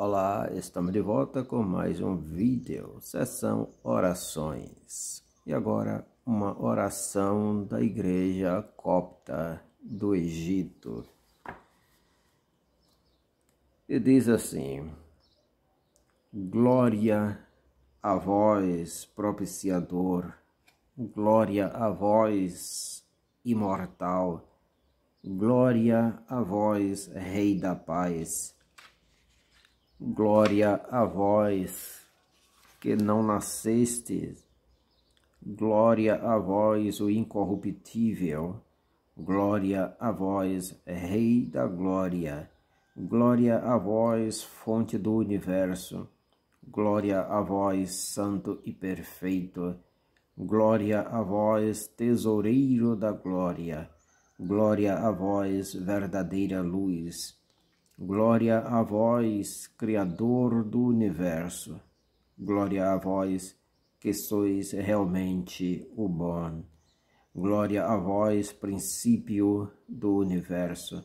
Olá, estamos de volta com mais um vídeo, sessão orações. E agora uma oração da Igreja Copta do Egito. E diz assim: Glória a vós, propiciador, glória a vós, imortal, glória a vós, Rei da Paz Glória a vós que não nasceste glória a vós o incorruptível, glória a vós, Rei da Glória, glória a vós, Fonte do Universo, glória a vós, Santo e Perfeito, glória a vós, Tesoureiro da Glória, glória a vós, Verdadeira Luz. Glória a vós, Criador do universo. Glória a vós, que sois realmente o bom. Glória a vós, princípio do universo.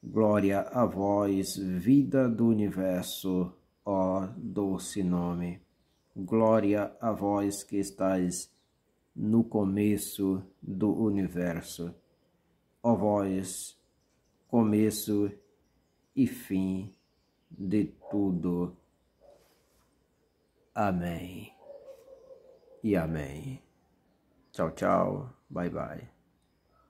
Glória a vós, vida do universo, ó doce nome. Glória a vós que estáis no começo do universo. Ó vós, começo e fim de tudo. Amém. E amém. Tchau, tchau. Bye, bye.